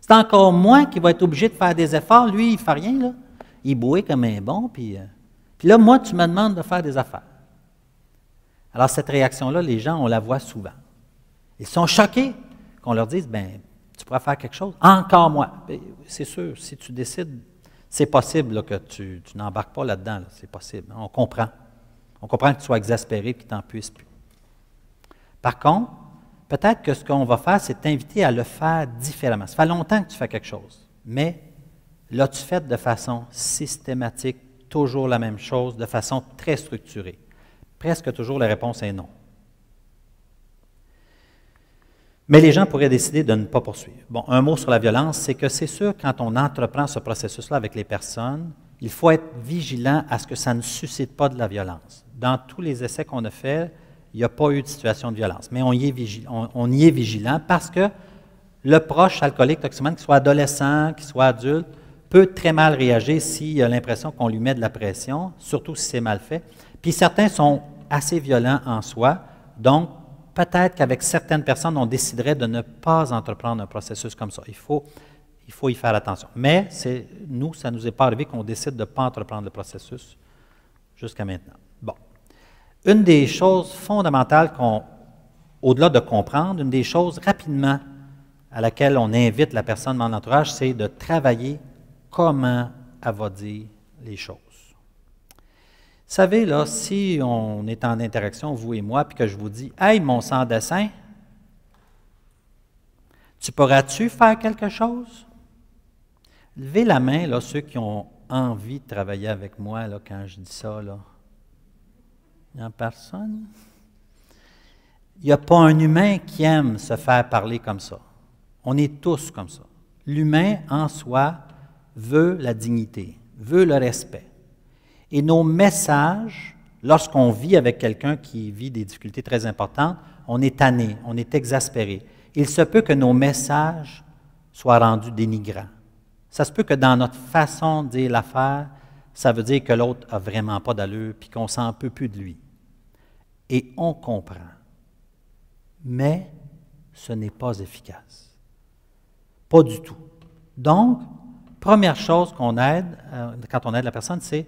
C'est encore moins qu'il va être obligé de faire des efforts. Lui, il ne fait rien. Là. Il boue comme un bon. Euh, puis, là, moi, tu me demandes de faire des affaires. Alors, cette réaction-là, les gens, on la voit souvent. Ils sont choqués qu'on leur dise, ben, tu pourras faire quelque chose. Encore moins. Ben, c'est sûr, si tu décides, c'est possible que tu, n'embarques pas là-dedans. C'est possible. On comprend. On comprend que tu sois exaspéré et que tu n'en puisses plus. Par contre, peut-être que ce qu'on va faire, c'est t'inviter à le faire différemment. Ça fait longtemps que tu fais quelque chose, mais l'as-tu fait de façon systématique, toujours la même chose, de façon très structurée? Presque toujours, la réponse est non. Mais les gens pourraient décider de ne pas poursuivre. Bon, un mot sur la violence, c'est que c'est sûr, quand on entreprend ce processus-là avec les personnes, il faut être vigilant à ce que ça ne suscite pas de la violence. Dans tous les essais qu'on a faits, il n'y a pas eu de situation de violence, mais on y est, vigilant parce que le proche alcoolique toxicomane, qu'il soit adolescent, qu'il soit adulte, peut très mal réagir s'il a l'impression qu'on lui met de la pression, surtout si c'est mal fait. Puis certains sont assez violents en soi, donc peut-être qu'avec certaines personnes, on déciderait de ne pas entreprendre un processus comme ça. Il faut il faut y faire attention. Mais nous, ça ne nous est pas arrivé qu'on décide de ne pas entreprendre le processus jusqu'à maintenant. Bon. Une des choses fondamentales qu'on, au-delà de comprendre, une des choses rapidement à laquelle on invite la personne dans l'entourage, c'est de travailler comment elle va dire les choses. Vous savez, là, si on est en interaction, vous et moi, puis que je vous dis Hey, mon sang dessin tu pourras-tu faire quelque chose Levez la main, là, ceux qui ont envie de travailler avec moi là, quand je dis ça. Là. Il n'y a personne. Il n'y a pas un humain qui aime se faire parler comme ça. On est tous comme ça. L'humain en soi veut la dignité, veut le respect. Et nos messages, lorsqu'on vit avec quelqu'un qui vit des difficultés très importantes, on est tanné, on est exaspéré. Il se peut que nos messages soient rendus dénigrants ça se peut que dans notre façon de dire l'affaire, ça veut dire que l'autre n'a vraiment pas d'allure, puis qu'on s'en peut plus de lui. Et on comprend. Mais ce n'est pas efficace. Pas du tout. Donc, première chose qu'on aide, euh, quand on aide la personne, c'est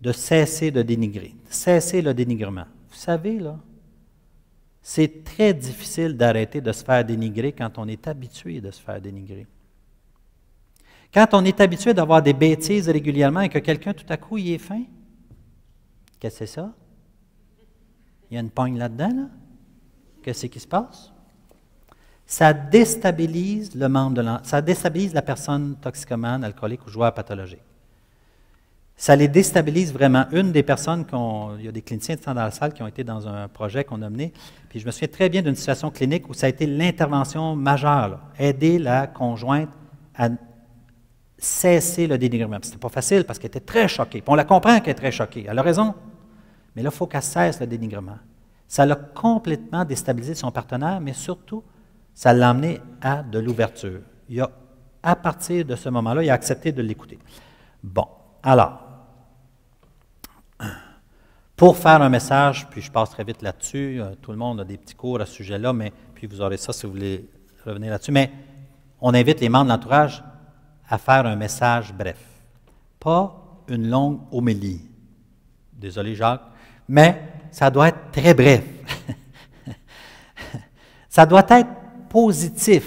de cesser de dénigrer, cesser le dénigrement. Vous savez, là, c'est très difficile d'arrêter de se faire dénigrer quand on est habitué de se faire dénigrer. Quand on est habitué d'avoir des bêtises régulièrement et que quelqu'un, tout à coup, y est fin, qu'est-ce que c'est ça? Il y a une pogne là-dedans, là? Qu'est-ce qui se passe? Ça déstabilise le membre de ça déstabilise la personne toxicomane, alcoolique ou joueur pathologique. Ça les déstabilise vraiment. Une des personnes, qu'on, il y a des cliniciens de dans la salle qui ont été dans un projet qu'on a mené, puis je me souviens très bien d'une situation clinique où ça a été l'intervention majeure, aider la conjointe à cesser le dénigrement. C'était pas facile parce qu'elle était très choquée. on la comprend qu'elle est très choquée. Elle a raison. Mais là, il faut qu'elle cesse le dénigrement. Ça l'a complètement déstabilisé son partenaire, mais surtout, ça l'a amené à de l'ouverture. Il a, à partir de ce moment-là, il a accepté de l'écouter. Bon, alors, pour faire un message, puis je passe très vite là-dessus, euh, tout le monde a des petits cours à ce sujet-là, mais puis vous aurez ça si vous voulez revenir là-dessus, mais on invite les membres de l'entourage à faire un message bref, pas une longue homélie. Désolé Jacques, mais ça doit être très bref. (laughs) ça doit être positif,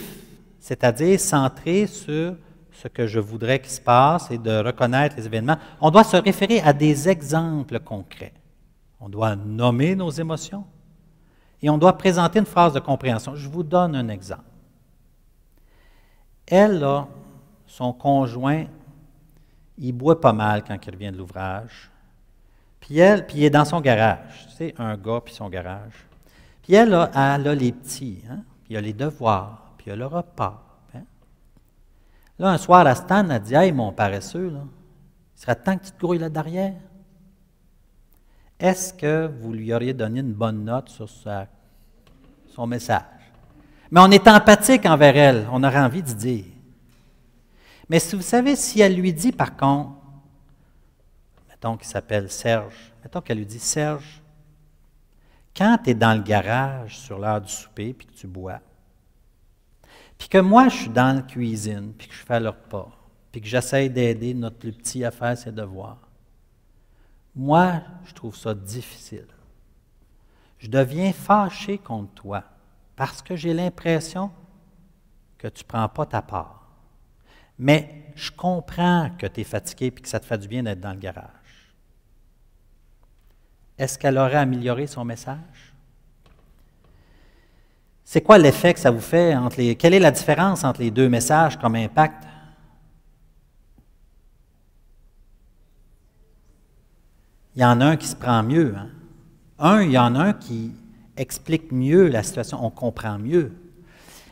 c'est-à-dire centré sur ce que je voudrais qu'il se passe et de reconnaître les événements. On doit se référer à des exemples concrets. On doit nommer nos émotions et on doit présenter une phrase de compréhension. Je vous donne un exemple. Elle, son conjoint, il boit pas mal quand il revient de l'ouvrage. Puis elle, puis il est dans son garage. Tu sais, un gars, puis son garage. Puis elle, a, elle les petits, hein. puis il a les devoirs, puis il a le repas. Hein. Là, un soir, la Stan, elle dit Hey, mon paresseux, il serait temps que tu te grouilles là derrière. Est-ce que vous lui auriez donné une bonne note sur son message? Mais on est empathique envers elle. On aurait envie de dire mais si vous savez, si elle lui dit par contre, mettons qu'il s'appelle Serge, mettons qu'elle lui dit Serge, quand tu es dans le garage sur l'heure du souper puis que tu bois, puis que moi je suis dans la cuisine puis que je fais le repas, puis que j'essaye d'aider notre petit à faire ses devoirs, moi je trouve ça difficile. Je deviens fâché contre toi parce que j'ai l'impression que tu ne prends pas ta part mais je comprends que tu es fatigué et que ça te fait du bien d'être dans le garage. Est-ce qu'elle aurait amélioré son message? C'est quoi l'effet que ça vous fait entre les. Quelle est la différence entre les deux messages comme impact? Il y en a un qui se prend mieux. Hein. Un, il y en a un qui explique mieux la situation, on comprend mieux.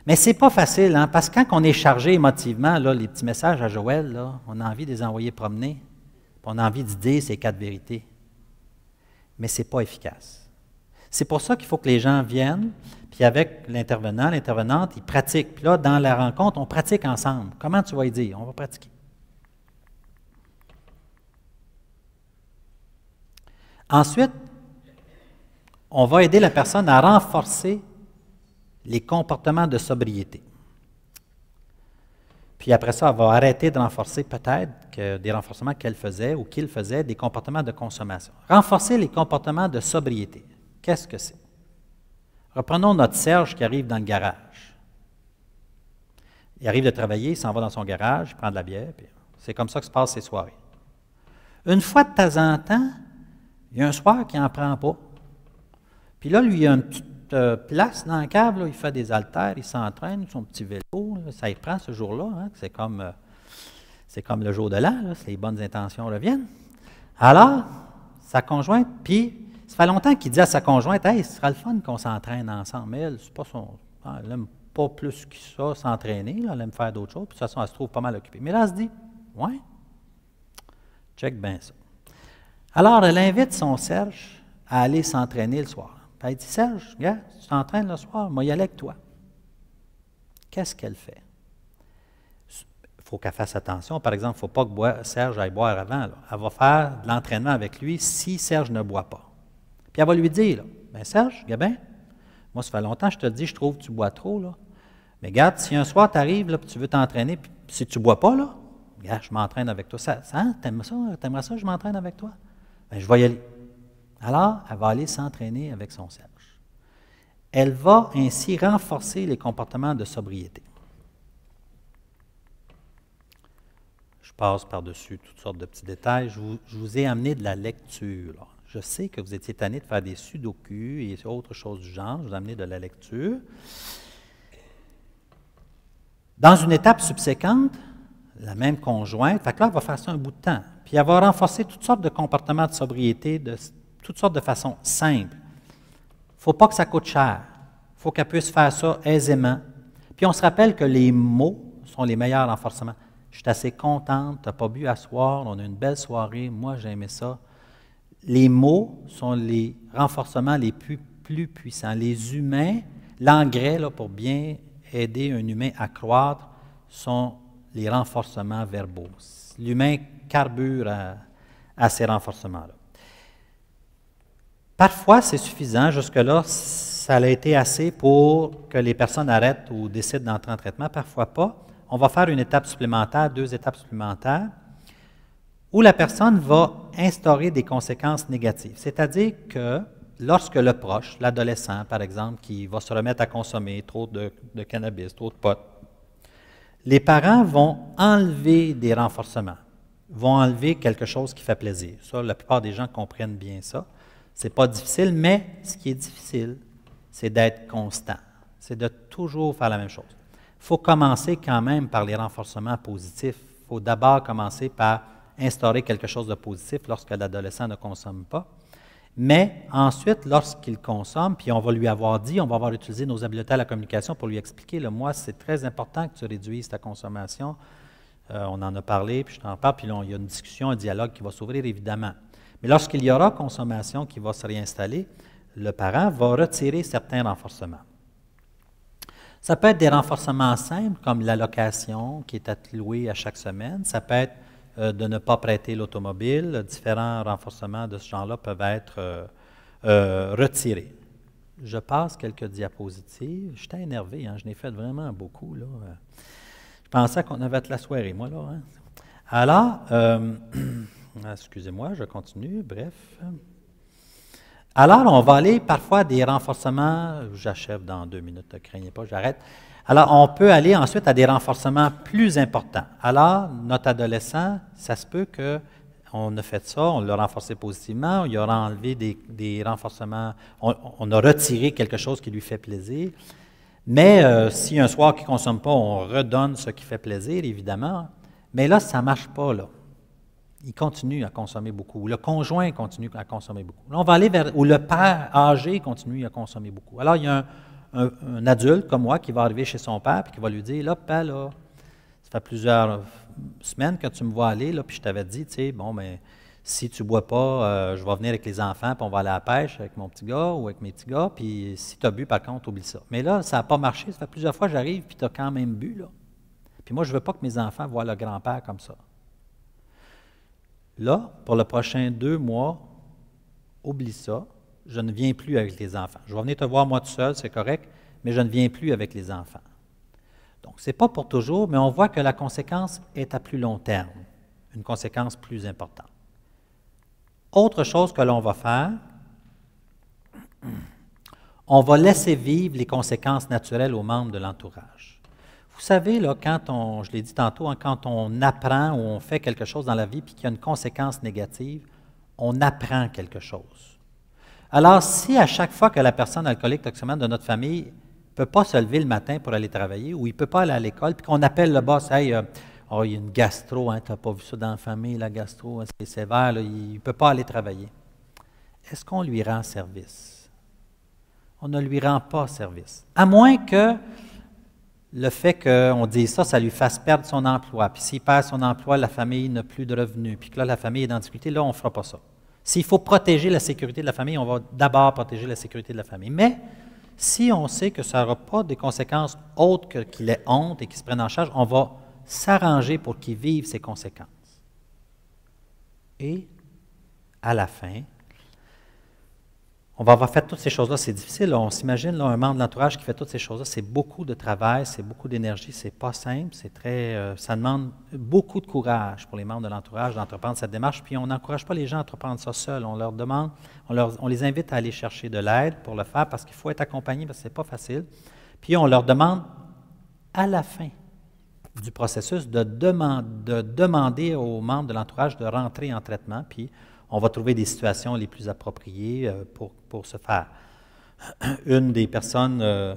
Mais ce n'est pas facile, hein, parce que quand on est chargé émotivement, là, les petits messages à Joël, là, on a envie de les envoyer promener, on a envie de dire ces quatre vérités. Mais ce n'est pas efficace. C'est pour ça qu'il faut que les gens viennent, puis avec l'intervenant, l'intervenante, ils pratiquent. Puis là, dans la rencontre, on pratique ensemble. Comment tu vas y dire? On va pratiquer. Ensuite, on va aider la personne à renforcer les comportements de sobriété. Puis après ça, elle va arrêter de renforcer peut-être que des renforcements qu'elle faisait ou qu'il faisait, des comportements de consommation. Renforcer les comportements de sobriété, qu'est-ce que c'est? Reprenons notre Serge qui arrive dans le garage. Il arrive de travailler, il s'en va dans son garage, il prend de la bière, puis c'est comme ça que se passent ses soirées. Une fois de temps en temps, il y a un soir qui n'en prend pas. Puis là, lui, il a un. Euh, place dans le cave, il fait des haltères, il s'entraîne, son petit vélo, ça y prend ce jour-là. Hein, c'est comme, euh, comme le jour de l'an, les bonnes intentions reviennent. Alors, sa conjointe, puis ça fait longtemps qu'il dit à sa conjointe Hey, ce sera le fun qu'on s'entraîne ensemble. Mais elle, pas son. Ah, elle n'aime pas plus que ça s'entraîner, elle aime faire d'autres choses, puis de toute façon, elle se trouve pas mal occupée. Mais là, elle se dit Ouais, check bien ça. Alors, elle invite son Serge à aller s'entraîner le soir elle ben, dit Serge, regarde, tu t'entraînes le soir, moi y avec toi. Qu'est-ce qu'elle fait Il faut qu'elle fasse attention. Par exemple, il ne faut pas que Serge aille boire avant. Elle va faire de l'entraînement avec lui si Serge ne boit pas. Puis elle va lui dire Bien, Serge, Gabin, moi, ça fait longtemps que je te dis, je trouve que tu bois trop. Là. Mais regarde, si un soir tu arrives, et tu veux t'entraîner, puis si tu ne bois pas, là, je m'entraîne avec toi. Ça, ça? Hein, ça je m'entraîne avec toi? Ben, je vais y aller. Alors, elle va aller s'entraîner avec son sage. Elle va ainsi renforcer les comportements de sobriété. Je passe par-dessus toutes sortes de petits détails. Je vous, ai amené de la lecture. Je sais que vous étiez tanné de faire des sudoku et autres choses du genre. Je vous ai amené de la lecture. Dans une étape subséquente, la même conjointe, fait elle va faire ça un bout de temps. Puis elle va renforcer toutes sortes de comportements de sobriété de, toutes sortes de façons simples. Il ne faut pas que ça coûte cher. Il faut qu'elle puisse faire ça aisément. Puis on se rappelle que les mots sont les meilleurs renforcements. Je suis assez contente, tu n'as pas bu à soir, on a une belle soirée, moi j'ai aimé ça. Les mots sont les renforcements les plus, puissants. Les humains, l'engrais pour bien aider un humain à croître, sont les renforcements verbaux. L'humain carbure à, à ces renforcements-là. Parfois, c'est suffisant. Jusque-là, ça a été assez pour que les personnes arrêtent ou décident d'entrer en traitement. Parfois pas. On va faire une étape supplémentaire, deux étapes supplémentaires, où la personne va instaurer des conséquences négatives. C'est-à-dire que lorsque le proche, l'adolescent par exemple, qui va se remettre à consommer trop de, cannabis, trop de potes, les parents vont enlever des renforcements, vont enlever quelque chose qui fait plaisir. Ça, la plupart des gens comprennent bien ça n'est pas difficile, mais ce qui est difficile, c'est d'être constant. C'est de toujours faire la même chose. Il faut commencer quand même par les renforcements positifs. Il faut d'abord commencer par instaurer quelque chose de positif lorsque l'adolescent ne consomme pas. Mais ensuite, lorsqu'il consomme, puis on va lui avoir dit, on va avoir utilisé nos habiletés à la communication pour lui expliquer, le moi, c'est très important que tu réduises ta consommation. Euh, on en a parlé, puis je t'en parle, puis là, il y a une discussion, un dialogue qui va s'ouvrir, évidemment. Mais lorsqu'il y aura consommation qui va se réinstaller, le parent va retirer certains renforcements. Ça peut être des renforcements simples comme l'allocation qui est allouée à chaque semaine. Ça peut être euh, de ne pas prêter l'automobile. Différents renforcements de ce genre-là peuvent être euh, euh, retirés. Je passe quelques diapositives. Je J'étais énervé, hein? je n'ai fait vraiment beaucoup. Là. Je pensais qu'on avait la soirée, moi, là. Hein. Alors, (clears throat) Ah, excusez-moi, je continue. Bref. Alors, on va aller parfois des renforcements. J'achève dans deux minutes, ne craignez pas, j'arrête. Alors, on peut aller ensuite à des renforcements plus importants. Alors, notre adolescent, ça se peut que on a fait ça, on l'a renforcé positivement, il lui aura enlevé des, renforcements, on, a retiré quelque chose qui lui fait plaisir. Mais euh, si un soir qu'il ne consomme pas, on redonne ce qui fait plaisir, évidemment. Mais là, ça ne marche pas, là il continue à consommer beaucoup, ou le conjoint continue à consommer beaucoup. Là, on va aller vers où le père âgé continue à consommer beaucoup. Alors, il y a un, adulte comme moi qui va arriver chez son père et qui va lui dire Là, père, là, ça fait plusieurs semaines que tu me vois aller, là, puis je t'avais dit, tu sais, bon, mais ben, si tu bois pas, euh, je vais venir avec les enfants, puis on va aller à la pêche avec mon petit gars ou avec mes petits gars, puis si tu as bu, par contre, oublie ça. Mais là, ça n'a pas marché, ça fait plusieurs fois que j'arrive, puis tu as quand même bu, là. Puis moi, je ne veux pas que mes enfants voient le grand-père comme ça. Là, pour le prochain deux mois, oublie ça, je ne viens plus avec les enfants. Je vais venir te voir moi tout seul, c'est correct, mais je ne viens plus avec les enfants. Donc, ce n'est pas pour toujours, mais on voit que la conséquence est à plus long terme, une conséquence plus importante. Autre chose que l'on va faire, on va laisser vivre les conséquences naturelles aux membres de l'entourage. Vous savez, là, quand on, je l'ai dit tantôt, hein, quand on apprend ou on fait quelque chose dans la vie puis qu'il y a une conséquence négative, on apprend quelque chose. Alors, si à chaque fois que la personne alcoolique toxicomane de notre famille ne peut pas se lever le matin pour aller travailler ou il ne peut pas aller à l'école, puis qu'on appelle le boss, hey, euh, oh, il y a une gastro, hein, tu n'as pas vu ça dans la famille, la gastro, hein, c'est sévère, il ne peut pas aller travailler. Est-ce qu'on lui rend service? On ne lui rend pas service. À moins que le fait qu'on dise ça, ça lui fasse perdre son emploi. Puis s'il perd son emploi, la famille n'a plus de revenus. Puis que là, la famille est dans difficulté, là, on ne fera pas ça. S'il faut protéger la sécurité de la famille, on va d'abord protéger la sécurité de la famille. Mais si on sait que ça n'aura pas des conséquences autres que qu'il ait honte et qu'il se prenne en charge, on va s'arranger pour qu'il vive ses conséquences. Et à la fin, on va avoir fait toutes ces choses-là. C'est difficile. On s'imagine un membre de l'entourage qui fait toutes ces choses-là. C'est beaucoup de travail, c'est beaucoup d'énergie, c'est pas simple, c'est très, euh, ça demande beaucoup de courage pour les membres de l'entourage d'entreprendre cette démarche. Puis on n'encourage pas les gens à entreprendre ça seuls. On leur demande, on, les invite à aller chercher de l'aide pour le faire parce qu'il faut être accompagné parce que c'est pas facile. Puis on leur demande à la fin du processus de, de demander aux membres de l'entourage de rentrer en traitement. Puis on va trouver des situations les plus appropriées euh, pour, se faire. (clears throat) Une des personnes euh,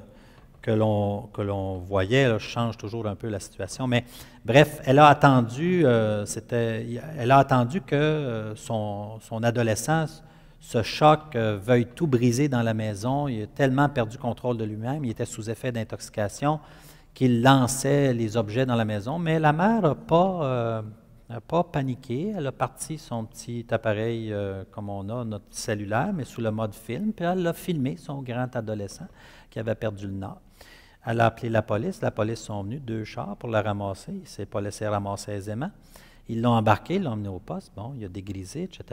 que l'on voyait, je change toujours un peu la situation, mais bref, elle a attendu, euh, C'était elle a attendu que son, son adolescence, ce choc, veuille tout briser dans la maison. Il a tellement perdu contrôle de lui-même, il était sous effet d'intoxication qu'il lançait les objets dans la maison, mais la mère n'a pas, elle n'a pas paniqué. Elle a parti son petit appareil euh, comme on a, notre cellulaire, mais sous le mode film. Puis elle l'a filmé son grand adolescent qui avait perdu le nord. Elle a appelé la police. La police sont venus, deux chars, pour la ramasser. Il ne s'est pas laissé ramasser aisément. Ils l'ont embarqué, l'ont emmené au poste. Bon, il a dégrisé, etc.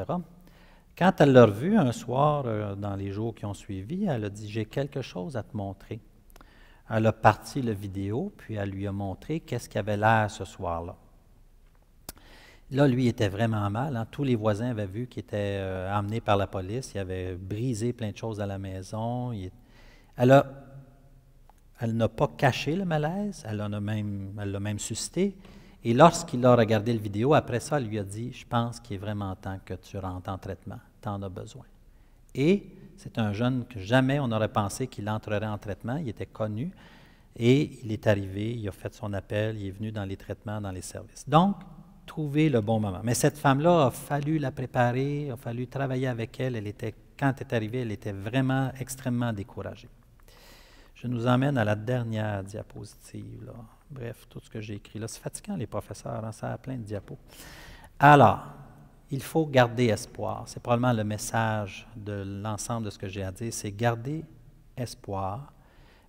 Quand elle l'a revu un soir, euh, dans les jours qui ont suivi, elle a dit J'ai quelque chose à te montrer. Elle a parti la vidéo, puis elle lui a montré qu'est-ce qu'il avait l'air ce soir-là. Là, lui, était vraiment mal. Hein. Tous les voisins avaient vu qu'il était amené euh, emmené par la police. Il avait brisé plein de choses à la maison. Elle n'a pas caché le malaise. Elle l'a même, même suscité. Et lorsqu'il a regardé le vidéo, après ça, elle lui a dit Je pense qu'il est vraiment temps que tu rentres en traitement. Tu en as besoin. Et c'est un jeune que jamais on n'aurait pensé qu'il entrerait en traitement. Il était connu. Et il est arrivé, il a fait son appel, il est venu dans les traitements, dans les services. Donc, trouver le bon moment. Mais cette femme-là, a fallu la préparer, a fallu travailler avec elle. Elle était, quand elle est arrivée, elle était vraiment extrêmement découragée. Je nous emmène à la dernière diapositive. Bref, tout ce que j'ai écrit là. C'est fatigant, les professeurs, hein, ça a plein de diapos. Alors, il faut garder espoir. C'est probablement le message de l'ensemble de ce que j'ai à dire. C'est garder espoir,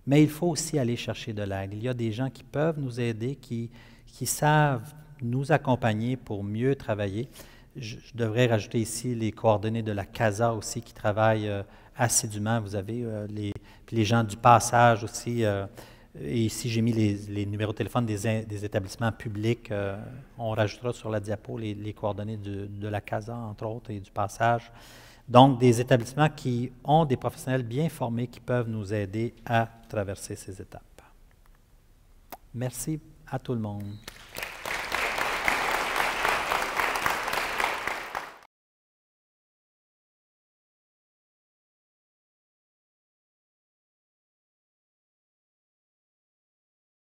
mais il faut aussi aller chercher de l'aide. Il y a des gens qui peuvent nous aider, qui, qui savent nous accompagner pour mieux travailler. Je, devrais rajouter ici les coordonnées de la CASA aussi qui travaille euh, assidûment. Vous avez euh, les, les gens du passage aussi. Euh, et ici, j'ai mis les, numéros de téléphone des, des établissements publics. on rajoutera sur la diapo les, les coordonnées de la CASA, entre autres, et du passage. Donc, des établissements qui ont des professionnels bien formés qui peuvent nous aider à traverser ces étapes. Merci à tout le monde.